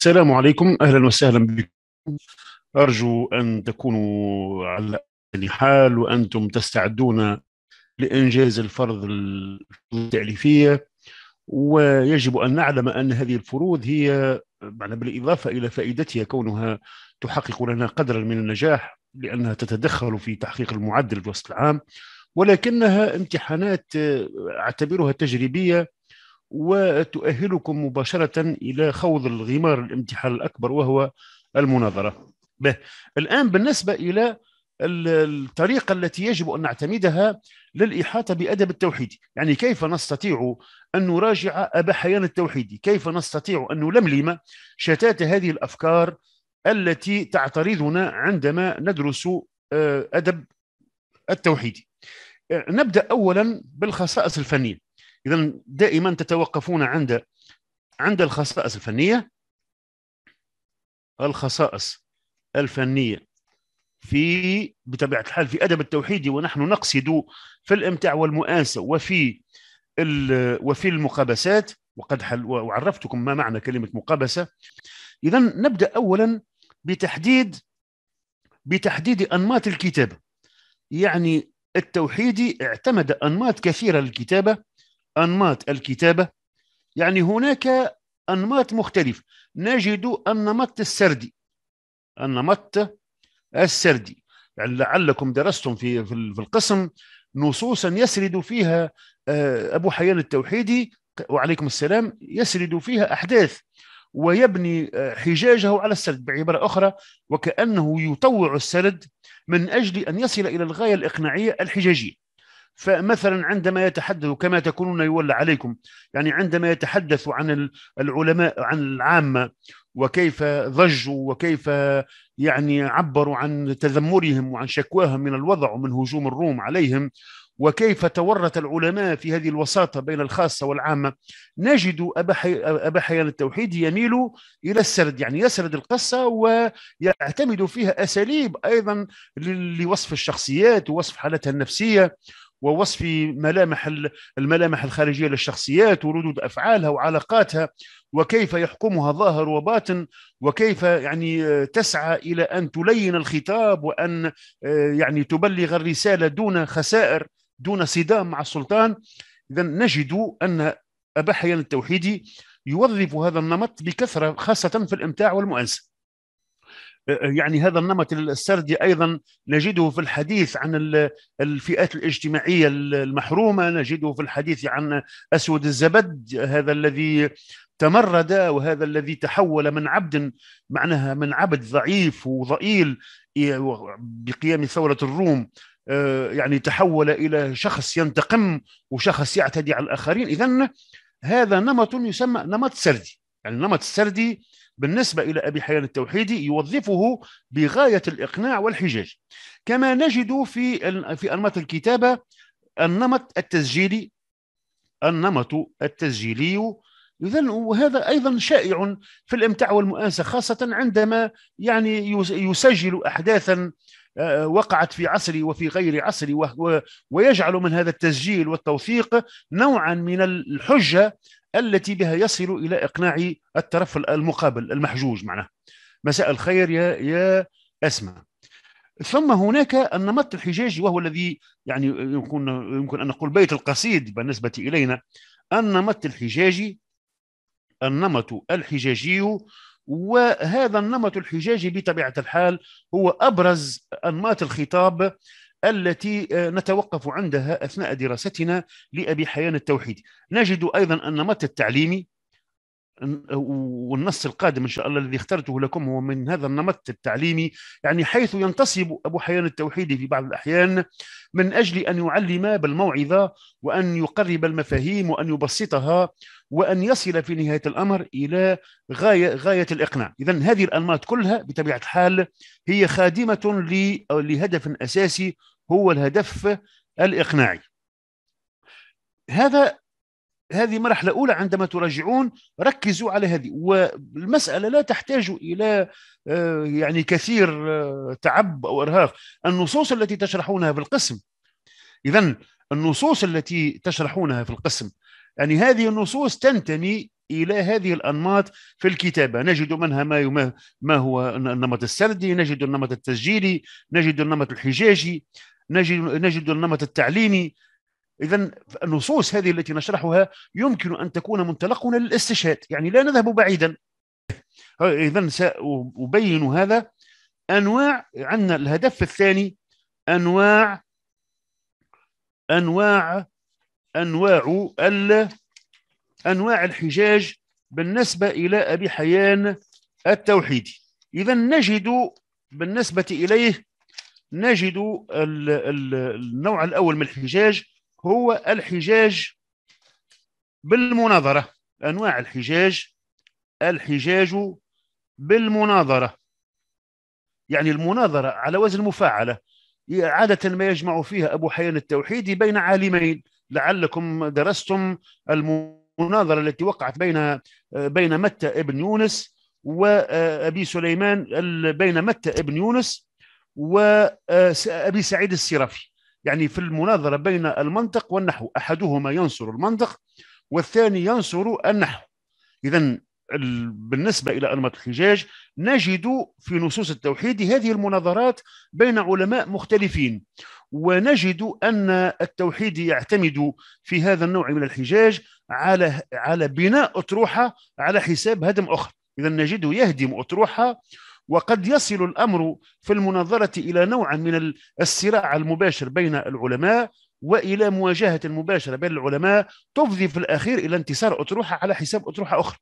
السلام عليكم اهلا وسهلا بكم ارجو ان تكونوا على حال وانتم تستعدون لانجاز الفرض التاليفيه ويجب ان نعلم ان هذه الفروض هي بالاضافه الى فائدتها كونها تحقق لنا قدرا من النجاح لانها تتدخل في تحقيق المعدل الوسط العام ولكنها امتحانات اعتبرها تجريبيه وتؤهلكم مباشرة إلى خوض الغمار الامتحان الأكبر وهو المناظرة به. الآن بالنسبة إلى الطريقة التي يجب أن نعتمدها للإحاطة بأدب التوحيدي يعني كيف نستطيع أن نراجع أبا حيان التوحيدي كيف نستطيع أن نلملم شتات هذه الأفكار التي تعترضنا عندما ندرس آه، أدب التوحيدي آه، نبدأ أولا بالخصائص الفنية اذا دائما تتوقفون عند عند الخصائص الفنيه الخصائص الفنيه في بطبيعه الحال في ادب التوحيد ونحن نقصد في الامتاع والمؤانسه وفي وفي المقابسات وقد حل وعرفتكم ما معنى كلمه مقابسه اذا نبدا اولا بتحديد بتحديد انماط الكتابه يعني التوحيدي اعتمد انماط كثيره للكتابه أنماط الكتابة يعني هناك أنماط مختلفة نجد النمط السردي النمط السردي يعني لعلكم درستم في في القسم نصوصا يسرد فيها آه، أبو حيان التوحيدي وعليكم السلام يسرد فيها أحداث ويبني آه، حجاجه على السرد بعبارة أخرى وكأنه يطوع السرد من أجل أن يصل إلى الغاية الإقناعية الحجاجية فمثلا عندما يتحدث كما تكونون يولى عليكم يعني عندما يتحدث عن العلماء عن العامة وكيف ضجوا وكيف يعني عبروا عن تذمرهم وعن شكواهم من الوضع ومن هجوم الروم عليهم وكيف تورط العلماء في هذه الوساطة بين الخاصة والعامة نجد أبا, حيان التوحيد يميل إلى السرد يعني يسرد القصة ويعتمد فيها أساليب أيضا لوصف الشخصيات ووصف حالتها النفسية ووصف ملامح الملامح الخارجيه للشخصيات وردود افعالها وعلاقاتها وكيف يحكمها ظاهر وباطن وكيف يعني آه، تسعى الى ان تلين الخطاب وان آه، يعني تبلغ الرساله دون خسائر دون صدام مع السلطان اذا نجد ان ابا حيان التوحيدي يوظف هذا النمط بكثره خاصه في الامتاع والمؤنسه يعني هذا النمط السردي ايضا نجده في الحديث عن الفئات الاجتماعيه المحرومه نجده في الحديث عن اسود الزبد هذا الذي تمرد وهذا الذي تحول من عبد معناها من عبد ضعيف وضئيل إيه، بقيام ثوره الروم آه، يعني تحول الى شخص ينتقم وشخص يعتدي على الاخرين اذا هذا نمط يسمى نمط سردي النمط السردي بالنسبة إلى أبي حيان التوحيدي يوظفه بغاية الإقناع والحجاج كما نجد في في أنماط الكتابة النمط التسجيلي النمط التسجيلي إذن وهذا أيضا شائع في الإمتاع والمؤانسة خاصة عندما يعني يسجل أحداثا آه، وقعت في عصري وفي غير عصري ويجعل من هذا التسجيل والتوثيق نوعا من الحجة التي بها يصل الى اقناع الطرف المقابل المحجوج معناه مساء الخير يا يا اسماء ثم هناك النمط الحجاجي وهو الذي يعني يمكن يمكن ان نقول بيت القصيد بالنسبه الينا النمط الحجاجي النمط الحجاجي وهذا النمط الحجاجي بطبيعه الحال هو ابرز انماط الخطاب التي آه، نتوقف عندها اثناء دراستنا لابي حيان التوحيدي نجد ايضا ان متى التعليمي والنص القادم ان شاء الله الذي اخترته لكم هو من هذا النمط التعليمي يعني حيث ينتصب ابو حيان التوحيدي في بعض الاحيان من اجل ان يعلم بالموعظه وان يقرب المفاهيم وان يبسطها وان يصل في نهايه الامر الى غايه غايه الاقناع، اذا هذه الانماط كلها بطبيعه الحال هي خادمه لهدف اساسي هو الهدف الاقناعي. هذا هذه مرحلة أولى عندما تراجعون ركزوا على هذه والمسألة لا تحتاج إلى آه، يعني كثير آه، تعب أو إرهاق النصوص التي تشرحونها في القسم إذا النصوص التي تشرحونها في القسم يعني هذه النصوص تنتمي الى هذه الانماط في الكتابه نجد منها ما ما هو النمط السردي نجد النمط التسجيلي نجد النمط الحجاجي نجد نجد النمط التعليمي اذا النصوص هذه التي نشرحها يمكن ان تكون منطلقنا للاستشهاد يعني لا نذهب بعيدا اذا سابين هذا انواع عندنا الهدف الثاني انواع انواع انواع ال انواع الحجاج بالنسبه الى ابي حيان التوحيدي اذا نجد بالنسبه اليه نجد النوع الاول من الحجاج هو الحجاج بالمناظرة أنواع الحجاج الحجاج بالمناظرة يعني المناظرة على وزن مفاعلة عادة ما يجمع فيها أبو حيان التوحيدي بين عالمين لعلكم درستم المناظرة التي وقعت بين بين متى ابن يونس وأبي سليمان بين متى ابن يونس وأبي سعيد السرافي يعني في المناظرة بين المنطق والنحو أحدهما ينصر المنطق والثاني ينصر النحو إذا بالنسبة إلى أنماط الحجاج نجد في نصوص التوحيد هذه المناظرات بين علماء مختلفين ونجد أن التوحيد يعتمد في هذا النوع من الحجاج على على بناء أطروحة على حساب هدم أخرى إذا نجده يهدم أطروحة وقد يصل الامر في المناظره الى نوع من الصراع المباشر بين العلماء والى مواجهه مباشره بين العلماء تفضي في الاخير الى انتصار اطروحه على حساب اطروحه اخرى.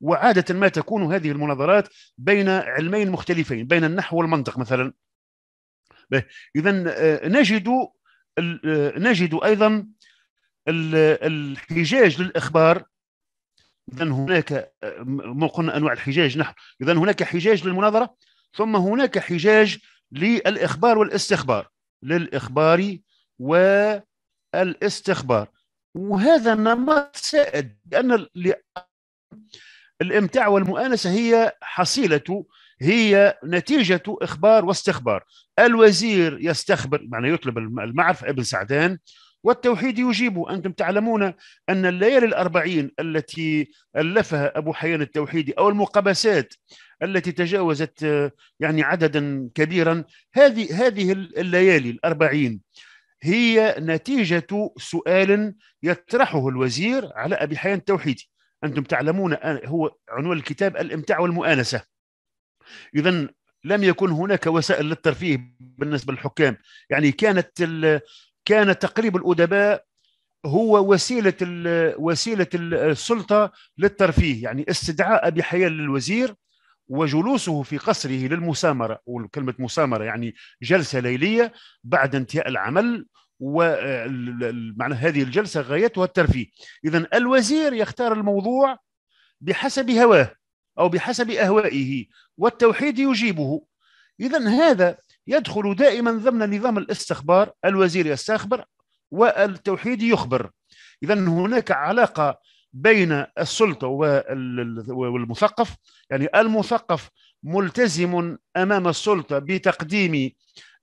وعاده ما تكون هذه المناظرات بين علمين مختلفين بين النحو والمنطق مثلا. اذا آه، نجد آه، نجد ايضا الحجاج للاخبار اذا هناك آه، قلنا انواع الحجاج نحن اذا هناك حجاج للمناظره ثم هناك حجاج للاخبار والاستخبار للاخبار والاستخبار وهذا نمط سائد لان الامتاع والمؤانسه هي حصيله هي نتيجة إخبار واستخبار الوزير يستخبر معنى يطلب المعرفة ابن سعدان والتوحيد يجيبه أنتم تعلمون أن الليالي الأربعين التي ألفها أبو حيان التوحيدي أو المقابسات التي تجاوزت يعني عددا كبيرا هذه هذه الليالي الأربعين هي نتيجة سؤال يطرحه الوزير على أبي حيان التوحيدي أنتم تعلمون هو عنوان الكتاب الإمتاع والمؤانسة إذا لم يكن هناك وسائل للترفيه بالنسبة للحكام يعني كانت كان تقريب الادباء هو وسيله وسيله السلطه للترفيه يعني استدعاء ابي حيان للوزير وجلوسه في قصره للمسامره وكلمه مسامره يعني جلسه ليليه بعد انتهاء العمل ومعنى هذه الجلسه غايتها الترفيه اذا الوزير يختار الموضوع بحسب هواه او بحسب اهوائه والتوحيد يجيبه اذا هذا يدخل دائما ضمن نظام الاستخبار الوزير يستخبر والتوحيدي يخبر إذا هناك علاقة بين السلطة والمثقف يعني المثقف ملتزم أمام السلطة بتقديم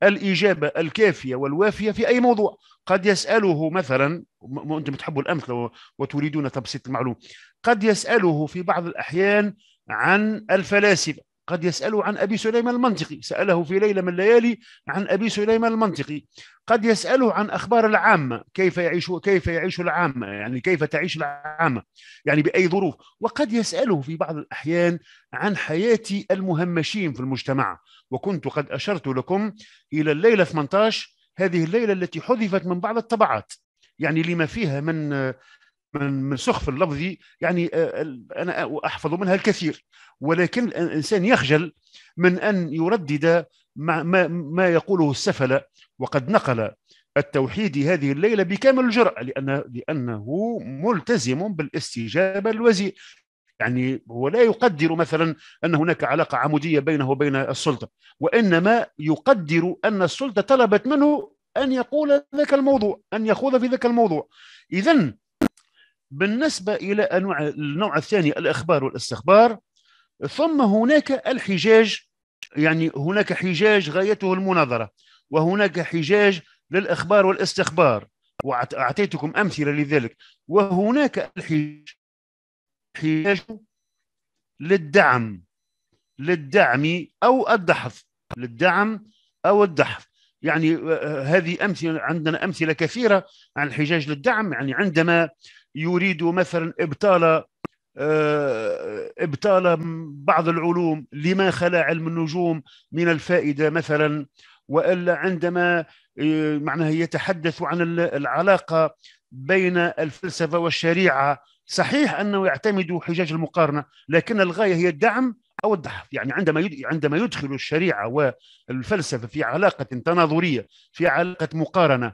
الإجابة الكافية والوافية في أي موضوع قد يسأله مثلا أنتم تحبوا الأمثلة وتريدون تبسيط المعلوم قد يسأله في بعض الأحيان عن الفلاسفة قد يسأله عن أبي سليمان المنطقي سأله في ليلة من الليالي عن أبي سليمان المنطقي قد يسأله عن أخبار العامة كيف يعيش كيف يعيش العامة يعني كيف تعيش العامة يعني بأي ظروف وقد يسأله في بعض الأحيان عن حياة المهمشين في المجتمع وكنت قد أشرت لكم إلى الليلة 18 هذه الليلة التي حذفت من بعض الطبعات يعني لما فيها من من من سخف اللفظ يعني آه، انا احفظ منها الكثير ولكن الانسان يخجل من ان يردد ما, ما, ما يقوله السفله وقد نقل التوحيدي هذه الليله بكامل الجرأه لأن لانه ملتزم بالاستجابه الوزير يعني هو لا يقدر مثلا ان هناك علاقه عموديه بينه وبين السلطه وانما يقدر ان السلطه طلبت منه ان يقول ذاك الموضوع ان يخوض في ذاك الموضوع اذا بالنسبة إلى النوع, النوع الثاني الإخبار والاستخبار ثم هناك الحجاج يعني هناك حجاج غايته المناظرة وهناك حجاج للإخبار والاستخبار وأعطيتكم أمثلة لذلك وهناك الحجاج حجاج للدعم للدعم أو الدحض للدعم أو الدحض يعني آه، آه، هذه أمثلة عندنا أمثلة كثيرة عن الحجاج للدعم يعني عندما يريد مثلا ابطال آه، ابطال بعض العلوم لما خلا علم النجوم من الفائده مثلا والا عندما آه، معناه يتحدث عن العلاقه بين الفلسفه والشريعه صحيح انه يعتمد حجاج المقارنه لكن الغايه هي الدعم او الدحض يعني عندما عندما يدخل الشريعه والفلسفه في علاقه تناظريه في علاقه مقارنه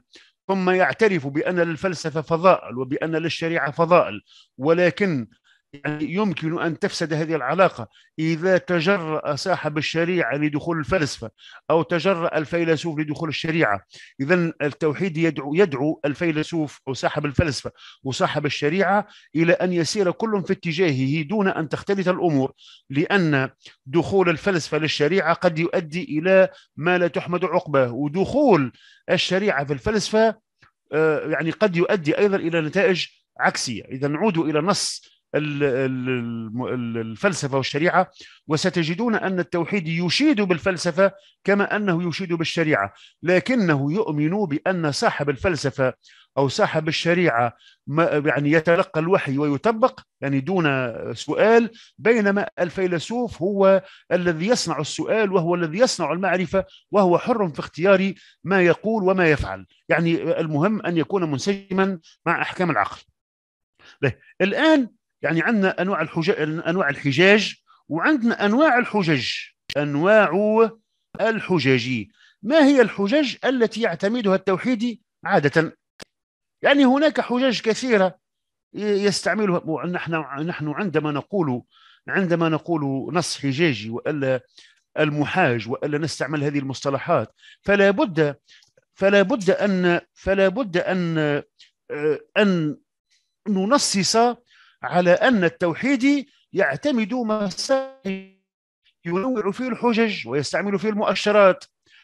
ثم يعترف بأن للفلسفة فضائل وبأن للشريعة فضائل ولكن يعني يمكن أن تفسد هذه العلاقة إذا تجرأ صاحب الشريعة لدخول الفلسفة أو تجرأ الفيلسوف لدخول الشريعة إذا التوحيد يدعو, يدعو الفيلسوف أو صاحب الفلسفة وصاحب الشريعة إلى أن يسير كل في اتجاهه دون أن تختلط الأمور لأن دخول الفلسفة للشريعة قد يؤدي إلى ما لا تحمد عقباه ودخول الشريعة في الفلسفة آه، يعني قد يؤدي أيضا إلى نتائج عكسية إذا نعود إلى نص الفلسفه والشريعه وستجدون ان التوحيد يشيد بالفلسفه كما انه يشيد بالشريعه لكنه يؤمن بان صاحب الفلسفه او صاحب الشريعه يعني يتلقى الوحي ويطبق يعني دون سؤال بينما الفيلسوف هو الذي يصنع السؤال وهو الذي يصنع المعرفه وهو حر في اختيار ما يقول وما يفعل يعني المهم ان يكون منسجما مع احكام العقل طيب، الان يعني عندنا انواع الحجاج انواع الحجاج وعندنا انواع الحجج انواع الحجج ما هي الحجج التي يعتمدها التوحيدي عاده يعني هناك حجج كثيره يستعملها نحن نحن عندما نقول عندما نقول نص حجاجي والا المحاج والا نستعمل هذه المصطلحات فلا بد فلا بد ان فلا بد ان ان ننصص على أن التوحيد يعتمد مسائل ينوع فيه الحجج ويستعمل فيه المؤشرات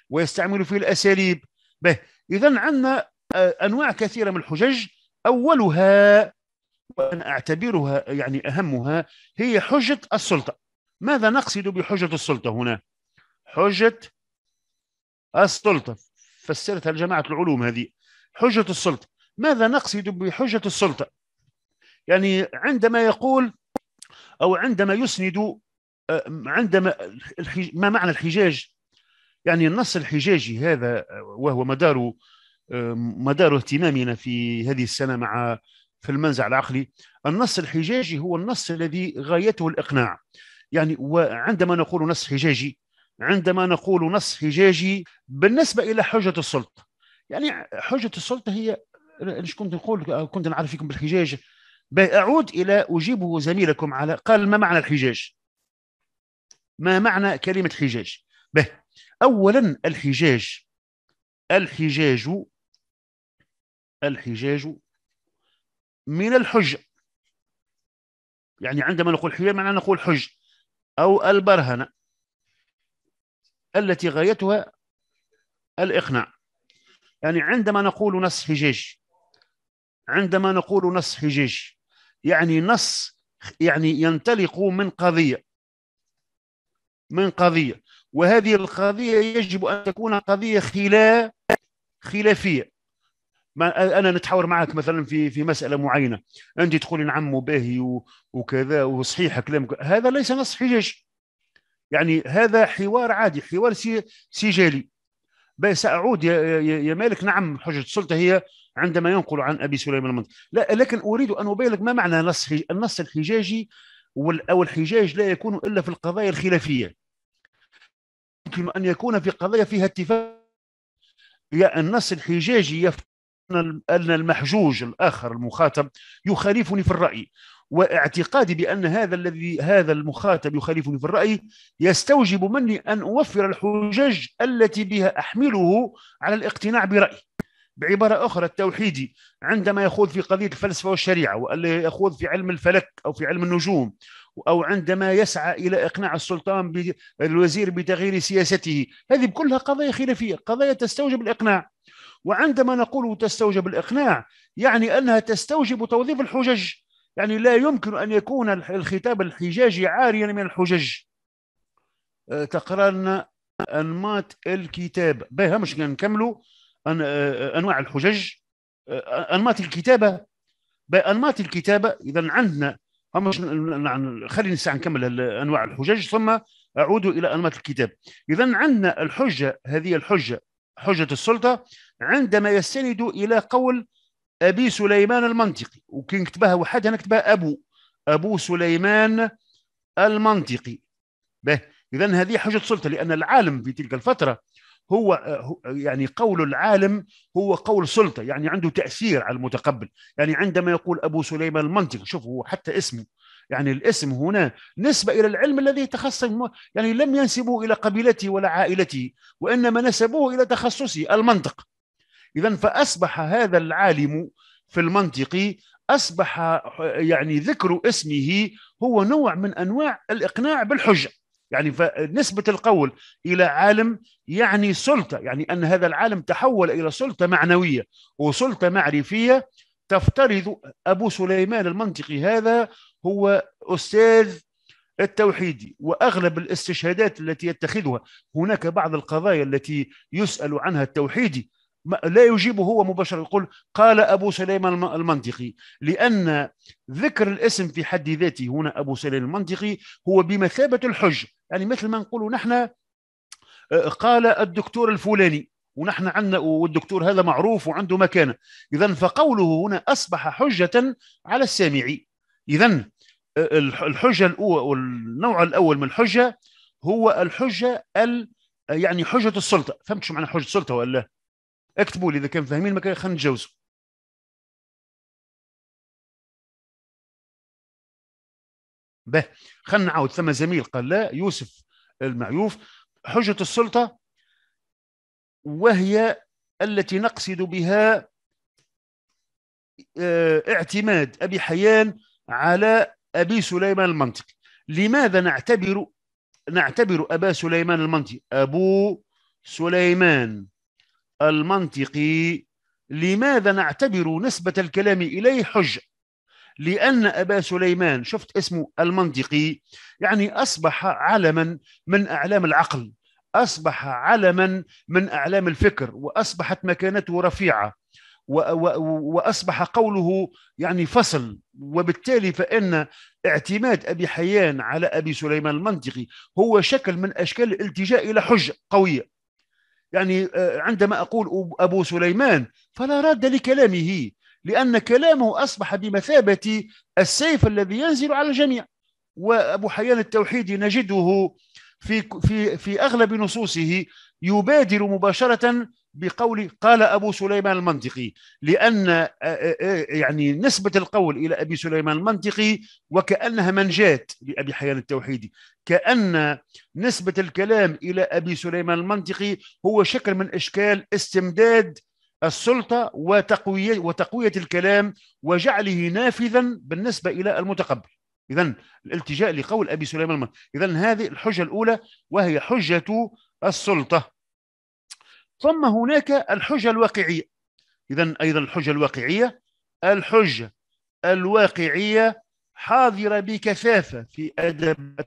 ويستعمل فيه الأساليب به إذا عندنا آه، أنواع كثيرة من الحجج أولها وأنا أعتبرها يعني أهمها هي حجة السلطة ماذا نقصد بحجة السلطة هنا؟ حجة السلطة فسرتها جماعة العلوم هذه حجة السلطة ماذا نقصد بحجة السلطة؟ يعني عندما يقول أو عندما يسند آه، عندما ما معنى الحجاج يعني النص الحجاجي هذا آه، وهو مدار آه، مدار اهتمامنا في هذه السنة مع في المنزع العقلي النص الحجاجي هو النص الذي غايته الإقناع يعني وعندما نقول نص حجاجي عندما نقول نص حجاجي بالنسبة إلى حجة السلطة يعني حجة السلطة هي كنت نقول كنت نعرف فيكم بالحجاج أعود إلى أجيبه زميلكم على قال ما معنى الحجاج ما معنى كلمة حجاج به أولا الحجاج الحجاج الحجاج من الحج يعني عندما نقول حجاج معنى نقول حج أو البرهنة التي غايتها الإقناع يعني عندما نقول نص حجاج عندما نقول نص حجاج يعني نص يعني ينطلق من قضية من قضية وهذه القضية يجب أن تكون قضية خلافية خلافية انا نتحاور معك مثلا في في مساله معينه انت تقولي نعم باهي وكذا وصحيح كلامك هذا ليس نص حجج يعني هذا حوار عادي حوار سجالي بس سأعود يا يا, مالك نعم حجة السلطة هي عندما ينقل عن أبي سليمان المنطق لا لكن أريد أن أبين لك ما معنى نص النص الحجاجي أو الحجاج لا يكون إلا في القضايا الخلافية يمكن أن يكون في قضايا فيها اتفاق يا النص الحجاجي يفتح أن المحجوج الآخر المخاطب يخالفني في الرأي واعتقادي بأن هذا الذي هذا المخاطب يخالفني في الرأي يستوجب مني أن أوفر الحجج التي بها أحمله على الاقتناع برأي بعبارة أخرى التوحيدي عندما يخوض في قضية الفلسفة والشريعة وألا يخوض في علم الفلك أو في علم النجوم أو عندما يسعى إلى إقناع السلطان الوزير بتغيير سياسته هذه كلها قضايا خلافية قضايا تستوجب الإقناع وعندما نقول تستوجب الإقناع يعني أنها تستوجب توظيف الحجج يعني لا يمكن أن يكون الخطاب الحجاجي عاريا من الحجج آه، تقرأنا أنماط الكتاب بها مش نكملوا آه، أنواع الحجج آه، أنماط الكتابة بأنماط الكتابة إذا عندنا نعم، خلينا نساعة نكمل أنواع الحجج ثم أعود إلى أنماط الكتاب إذا عندنا الحجة هذه الحجة حجة السلطة عندما يستند إلى قول أبي سليمان المنطقي وكي نكتبها وحدها نكتبها أبو أبو سليمان المنطقي به إذا هذه حجة السلطة لأن العالم في تلك الفترة هو يعني قول العالم هو قول سلطة يعني عنده تأثير على المتقبل يعني عندما يقول أبو سليمان المنطقي شوفوا حتى اسمه يعني الاسم هنا نسبة إلى العلم الذي تخصص يعني لم ينسبوه إلى قبيلته ولا عائلته وإنما نسبوه إلى تخصصه المنطق إذا فأصبح هذا العالم في المنطق أصبح يعني ذكر اسمه هو نوع من أنواع الإقناع بالحجة يعني فنسبة القول إلى عالم يعني سلطة يعني أن هذا العالم تحول إلى سلطة معنوية وسلطة معرفية تفترض أبو سليمان المنطقي هذا هو أستاذ التوحيدي واغلب الاستشهادات التي يتخذها هناك بعض القضايا التي يسال عنها التوحيدي لا يجيب هو مباشره يقول قال ابو سليم المنطقي لان ذكر الاسم في حد ذاته هنا ابو سليم المنطقي هو بمثابه الحج يعني مثل ما نقول نحن آه، قال الدكتور الفلاني ونحن عندنا والدكتور هذا معروف وعنده مكانه اذا فقوله هنا اصبح حجه على السامع اذا الحجه الاولى والنوع الاول من الحجه هو الحجه ال يعني حجه السلطه فهمت شو معنى حجه السلطه ولا اكتبوا لي اذا كان فاهمين ما كان خلينا نتجاوزوا به خلينا نعاود ثم زميل قال لا يوسف المعيوف حجه السلطه وهي التي نقصد بها آه، اعتماد ابي حيان على أبي سليمان المنطقي لماذا نعتبر نعتبر أبا سليمان المنطقي أبو سليمان المنطقي لماذا نعتبر نسبة الكلام إليه حجة لأن أبا سليمان شفت اسمه المنطقي يعني أصبح علما من أعلام العقل أصبح علما من أعلام الفكر وأصبحت مكانته رفيعة واصبح قوله يعني فصل وبالتالي فان اعتماد ابي حيان على ابي سليمان المنطقي هو شكل من اشكال الالتجاء الى حجه قويه يعني آه، عندما اقول ابو سليمان فلا راد لكلامه لان كلامه اصبح بمثابه السيف الذي ينزل على الجميع وابو حيان التوحيدي نجده في في في اغلب نصوصه يبادر مباشره بقول قال ابو سليمان المنطقي لان آه، آه، آه، يعني نسبه القول الى ابي سليمان المنطقي وكانها جات لابي حيان التوحيدي كان نسبه الكلام الى ابي سليمان المنطقي هو شكل من اشكال استمداد السلطه وتقويه وتقويه الكلام وجعله نافذا بالنسبه الى المتقبل اذا الالتجاء لقول ابي سليمان المنطقي اذا هذه الحجه الاولى وهي حجه السلطه ثم هناك الحجة الواقعية إذا أيضا الحجة الواقعية الحجة الواقعية حاضرة بكثافة في أدب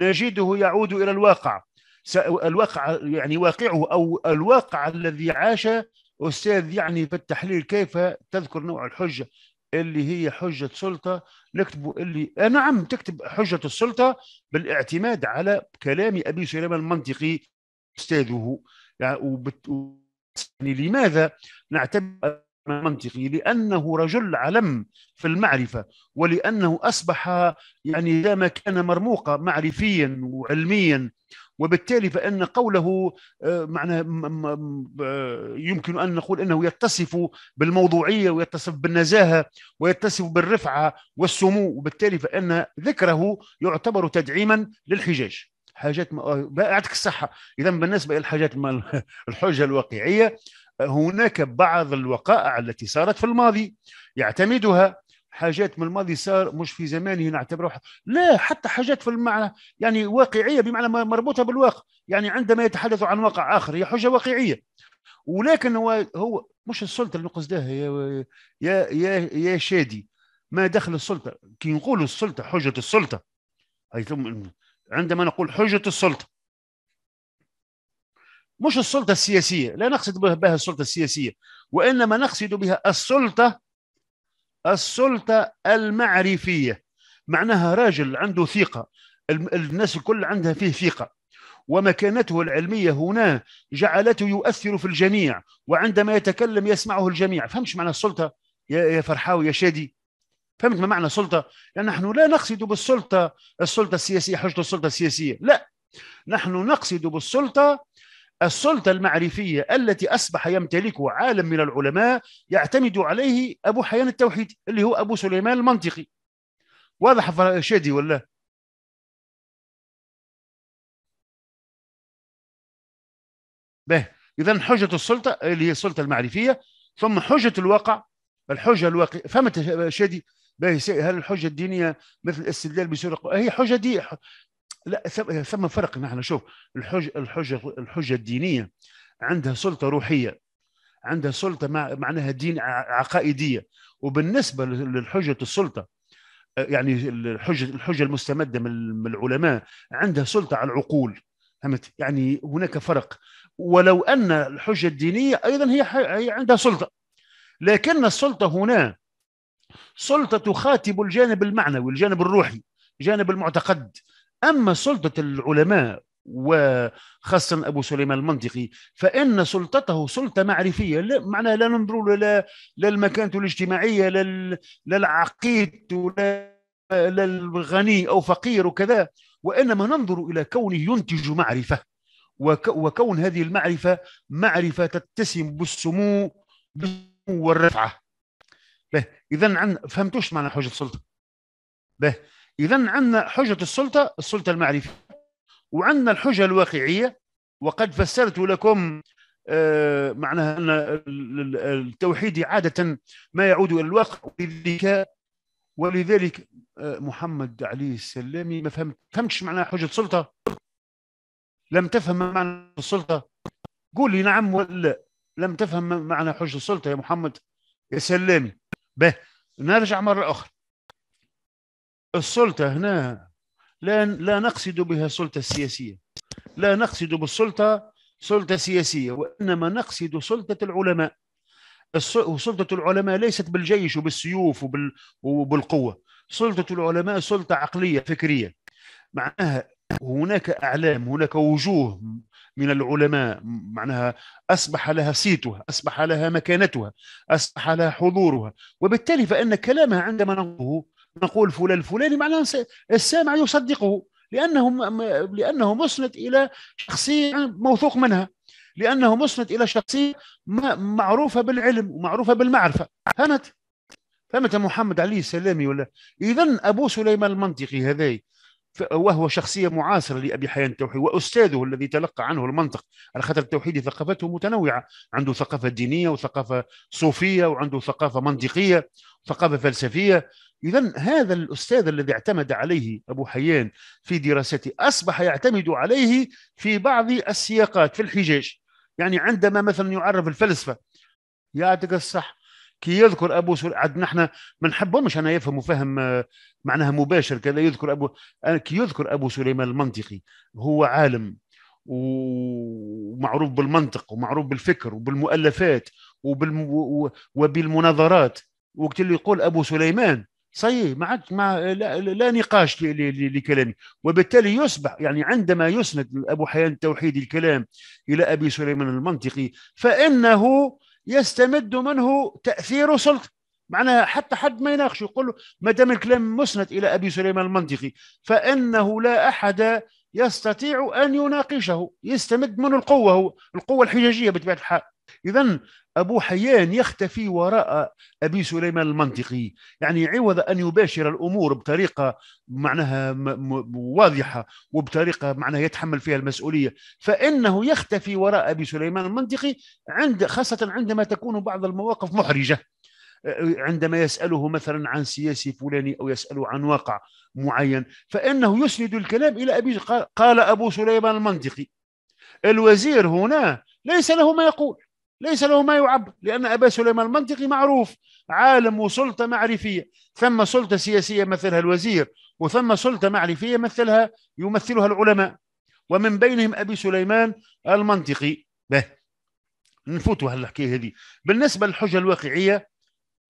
نجده يعود إلى الواقع الواقع يعني واقعه أو الواقع الذي عاش أستاذ يعني في التحليل كيف تذكر نوع الحجة اللي هي حجة سلطة نكتب اللي آه، نعم تكتب حجة السلطة بالاعتماد على كلام أبي سليمان المنطقي أستاذه يعني،, يعني, لماذا نعتبر منطقي لأنه رجل علم في المعرفة ولأنه أصبح يعني ذا مكان مرموقة معرفيا وعلميا وبالتالي فإن قوله آه، معنى يمكن أن نقول أنه يتصف بالموضوعية ويتصف بالنزاهة ويتصف بالرفعة والسمو وبالتالي فإن ذكره يعتبر تدعيما للحجاج حاجات يعطيك الصحه اذا بالنسبه الى الحاجات الحجه الواقعيه هناك بعض الوقائع التي صارت في الماضي يعتمدها حاجات من الماضي صار مش في زمانه نعتبره لا حتى حاجات في المعنى يعني واقعيه بمعنى مربوطه بالواقع يعني عندما يتحدث عن واقع اخر هي حجه واقعيه ولكن هو هو مش السلطه اللي قصدها يا يا يا, يا شادي ما دخل السلطه كي نقولوا السلطه حجه السلطه عندما نقول حجة السلطة مش السلطة السياسية لا نقصد بها السلطة السياسية وإنما نقصد بها السلطة السلطة المعرفية معناها راجل عنده ثقة الناس الكل عندها فيه ثقة ومكانته العلمية هنا جعلته يؤثر في الجميع وعندما يتكلم يسمعه الجميع فهمش معنى السلطة يا فرحاوي يا شادي فهمت ما معنى سلطه؟ يعني نحن لا نقصد بالسلطه السلطه السياسيه حجه السلطه السياسيه، لا نحن نقصد بالسلطه السلطة المعرفية التي أصبح يمتلكها عالم من العلماء يعتمد عليه أبو حيان التوحيدي اللي هو أبو سليمان المنطقي واضح شادي ولا به إذا حجة السلطة اللي هي السلطة المعرفية ثم حجة الواقع الحجة الواقع فهمت شادي هل الحجه الدينيه مثل الاستدلال بسرقه هي حجه دي لا ثم فرق نحن شوف الحجه الحجه الحجه الدينيه عندها سلطه روحيه عندها سلطه مع معناها دين عقائديه وبالنسبه للحجه السلطه يعني الحجه الحجه المستمده من العلماء عندها سلطه على العقول فهمت يعني هناك فرق ولو ان الحجه الدينيه ايضا هي عندها سلطه لكن السلطه هنا سلطة تخاطب الجانب المعنوي الجانب الروحي جانب المعتقد أما سلطة العلماء وخاصة أبو سليمان المنطقي فإن سلطته سلطة معرفية لا معناها لا ننظر لا للمكانة الاجتماعية للعقيد ولا للغني أو فقير وكذا وإنما ننظر إلى كونه ينتج معرفة وكون هذه المعرفة معرفة تتسم بالسمو والرفعة اذا عندنا فهمتوش معنى حجه السلطه به اذا عندنا حجه السلطه السلطه المعرفيه وعندنا الحجه الواقعيه وقد فسرت لكم آه معناها ان التوحيد عاده ما يعود الى الواقع ولذلك ولذلك آه محمد عليه السلام ما فهمت فهمتش معنى حجه السلطه لم تفهم معنى السلطه قول لي نعم ولا لم تفهم معنى حجه السلطه يا محمد يا سلامي به نرجع مرة أخرى السلطة هنا لا لا نقصد بها السلطة السياسية لا نقصد بالسلطة سلطة سياسية وإنما نقصد سلطة العلماء وسلطة العلماء ليست بالجيش وبالسيوف وبال... وبالقوة سلطة العلماء سلطة عقلية فكرية معناها هناك أعلام هناك وجوه من العلماء معناها أصبح لها صيتها أصبح لها مكانتها أصبح لها حضورها وبالتالي فإن كلامها عندما نقوله نقول فلان الفلاني معناها السامع يصدقه لأنه لأنه مسند إلى شخصية موثوق منها لأنه مسند إلى شخصية معروفة بالعلم ومعروفة بالمعرفة فهمت؟ فهمت محمد علي السلامي ولا إذا أبو سليمان المنطقي هذي وهو شخصية معاصرة لأبي حيان التوحيد وأستاذه الذي تلقى عنه المنطق على خاطر التوحيدي ثقافته متنوعة عنده ثقافة دينية وثقافة صوفية وعنده ثقافة منطقية وثقافة فلسفية إذا هذا الأستاذ الذي اعتمد عليه أبو حيان في دراسته أصبح يعتمد عليه في بعض السياقات في الحجاج يعني عندما مثلا يعرف الفلسفة يعطيك الصح كي يذكر ابو سر... عاد نحن ما نحبهمش انا يفهموا فهم آه، معناها مباشر كذا يذكر ابو كي يذكر ابو سليمان المنطقي هو عالم ومعروف بالمنطق ومعروف بالفكر وبالمؤلفات وبالم... وبالمناظرات وقت اللي يقول ابو سليمان صحيح ما عاد ما لا, لا نقاش لكلامي وبالتالي يصبح يعني عندما يسند ابو حيان التوحيدي الكلام الى ابي سليمان المنطقي فانه يستمد منه تاثير سلطه معناها حتى حد ما يناقشه يقول له ما دام الكلام مسند الى ابي سليمان المنطقي فانه لا احد يستطيع ان يناقشه يستمد منه القوه هو القوه الحجاجيه بطبيعه الحال إذا أبو حيان يختفي وراء أبي سليمان المنطقي يعني عوض أن يباشر الأمور بطريقة معناها واضحة وبطريقة معناها يتحمل فيها المسؤولية فإنه يختفي وراء أبي سليمان المنطقي عند خاصة عندما تكون بعض المواقف محرجة عندما يسأله مثلا عن سياسي فلاني أو يسأله عن واقع معين فإنه يسند الكلام إلى أبي قال أبو سليمان المنطقي الوزير هنا ليس له ما يقول ليس له ما يعب لأن أبا سليمان المنطقي معروف عالم وسلطة معرفية ثم سلطة سياسية مثلها الوزير وثم سلطة معرفية مثلها يمثلها العلماء ومن بينهم أبي سليمان المنطقي به نفوتوا هالحكاية هذه بالنسبة للحجة الواقعية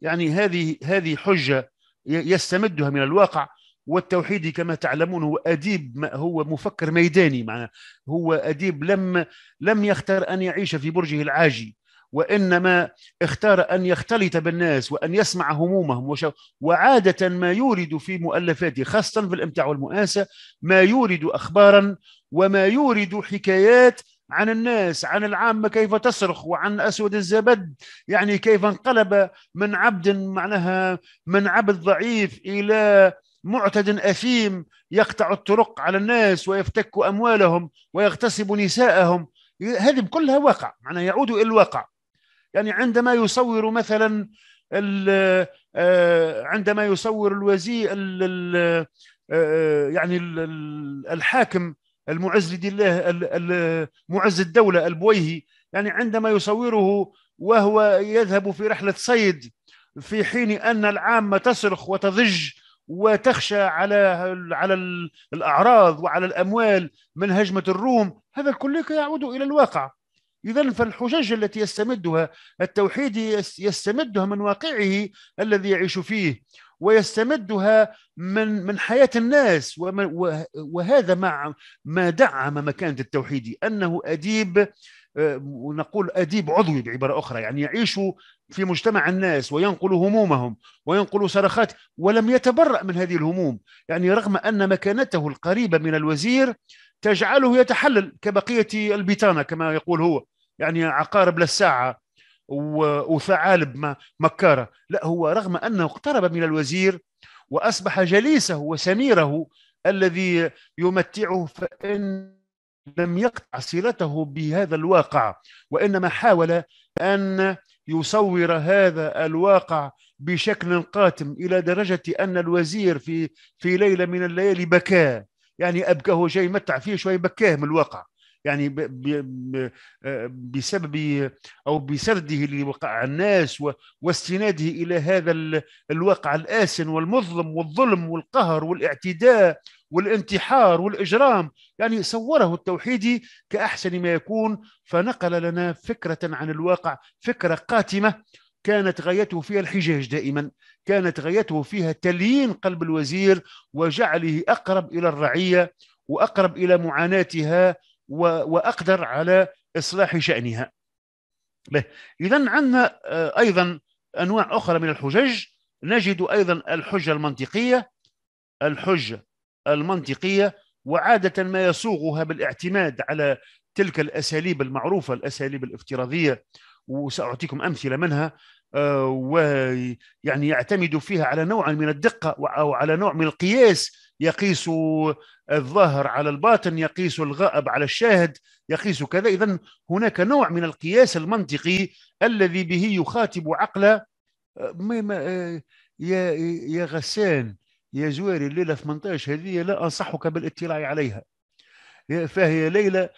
يعني هذه هذه حجة يستمدها من الواقع والتوحيدي كما تعلمون هو اديب هو مفكر ميداني معناه هو اديب لم لم يختر ان يعيش في برجه العاجي وانما اختار ان يختلط بالناس وان يسمع همومهم وعاده ما يورد في مؤلفاته خاصه في الامتاع والمؤاسه ما يورد اخبارا وما يورد حكايات عن الناس عن العامة كيف تصرخ وعن أسود الزبد يعني كيف انقلب من عبد معناها من عبد ضعيف إلى معتد أثيم يقطع الطرق على الناس ويفتك أموالهم ويغتصب نساءهم هذه كلها واقع معناها يعود إلى الواقع يعني عندما يصور مثلا آه، عندما يصور الوزير آه، آه، يعني الحاكم المعز لدين الله معز الدولة البويهي يعني عندما يصوره وهو يذهب في رحلة صيد في حين أن العامة تصرخ وتضج وتخشى على على الأعراض وعلى الأموال من هجمة الروم هذا الكل يعود إلى الواقع إذا فالحجج التي يستمدها التوحيدي يستمدها من واقعه الذي يعيش فيه ويستمدها من من حياة الناس وهذا مع ما دعم مكانة التوحيدي أنه أديب ونقول آه، أديب عضوي بعبارة أخرى يعني يعيش في مجتمع الناس وينقل همومهم وينقل صرخات ولم يتبرأ من هذه الهموم يعني رغم أن مكانته القريبة من الوزير تجعله يتحلل كبقية البيتانا كما يقول هو يعني عقارب للساعة وثعالب مكارة لا هو رغم أنه اقترب من الوزير وأصبح جليسه وسميره الذي يمتعه فإن لم يقطع صلته بهذا الواقع وإنما حاول أن يصور هذا الواقع بشكل قاتم إلى درجة أن الوزير في في ليلة من الليالي بكى يعني ابكاه جاي يمتع فيه شويه بكاه من الواقع يعني ب ب بسبب او بسرده لواقع الناس واستناده الى هذا الواقع الاسن والمظلم والظلم والقهر والاعتداء والانتحار والاجرام يعني صوره التوحيدي كاحسن ما يكون فنقل لنا فكره عن الواقع فكره قاتمه كانت غايته فيها الحجاج دائما كانت غايته فيها تليين قلب الوزير وجعله أقرب إلى الرعية وأقرب إلى معاناتها وأقدر على إصلاح شأنها إذا عندنا آه، أيضا أنواع أخرى من الحجج نجد أيضا الحجة المنطقية الحجة المنطقية وعادة ما يسوغها بالاعتماد على تلك الأساليب المعروفة الأساليب الافتراضية وساعطيكم امثله منها آه، ويعني يعتمد فيها على نوع من الدقه او على نوع من القياس يقيس الظاهر على الباطن يقيس الغائب على الشاهد يقيس كذا اذا هناك نوع من القياس المنطقي الذي به يخاطب عقل آه، آه، يا يا غسان يا زواري الليله 18 هذه لا انصحك بالاطلاع عليها فهي ليله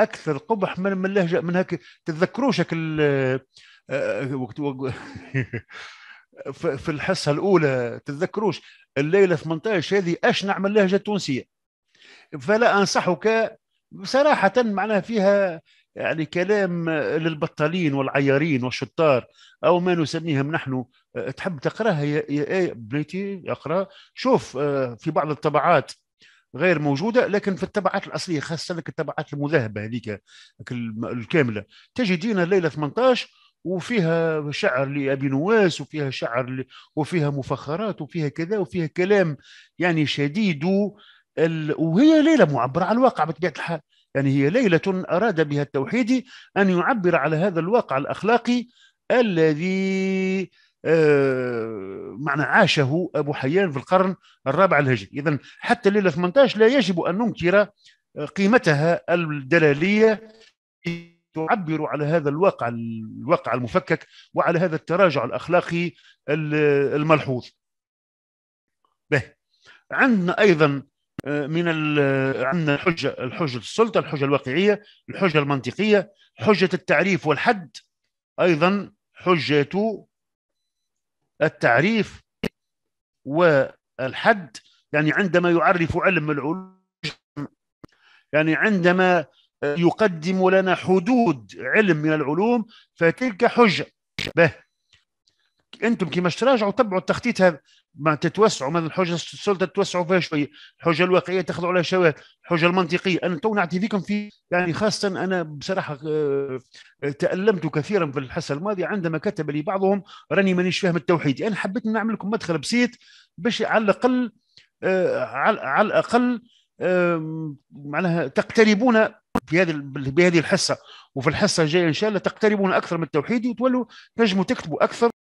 اكثر قبح من من لهجه من هيك تتذكروا شكل آه، آه، وقت في الحصه الاولى تتذكروش الليله 18 هذه اشنع من اللهجه التونسيه فلا انصحك بصراحه معناها فيها يعني كلام للبطالين والعيارين والشطار او ما نسميهم نحن آه، تحب تقراها يا, يا إيه، بنيتي اقرا شوف في بعض الطبعات غير موجوده لكن في الطبعات الاصليه خاصه لك الطبعات المذهبه هذيك الكامله تجي دينا الليله 18 وفيها شعر لابي نواس وفيها شعر ل... وفيها مفخرات وفيها كذا وفيها كلام يعني شديد ال... وهي ليله معبره على الواقع بطبيعه الحال يعني هي ليله اراد بها التوحيدي ان يعبر على هذا الواقع الاخلاقي الذي آه، معنى عاشه ابو حيان في القرن الرابع الهجري اذا حتى الليله 18 لا يجب ان ننكر قيمتها الدلاليه تعبر على هذا الواقع الواقع المفكك وعلى هذا التراجع الاخلاقي الملحوظ به عندنا ايضا آه، من عندنا الحجه الحجه السلطه الحجه الواقعيه الحجه المنطقيه حجه التعريف والحد ايضا حجه التعريف والحد يعني عندما يعرف علم العلوم يعني عندما يقدم لنا حدود علم من العلوم فتلك حجه به انتم كيما تراجعوا تبعوا التخطيط هذا ما تتوسعوا مثلا الحجه السلطه تتوسعوا فيها شويه، الحجه الواقعيه تاخذوا عليها شويه، الحجه المنطقيه، انا تو نعطي فيكم في يعني خاصه انا بصراحه آه، تالمت كثيرا في الحصه الماضيه عندما كتب لي بعضهم راني مانيش فاهم التوحيد، انا حبيت نعمل لكم مدخل بسيط باش على الاقل آه، على الاقل معناها تقتربون بهذه بهذه الحصه وفي الحصه الجايه ان شاء الله تقتربون اكثر من التوحيد وتولوا تنجموا تكتبوا اكثر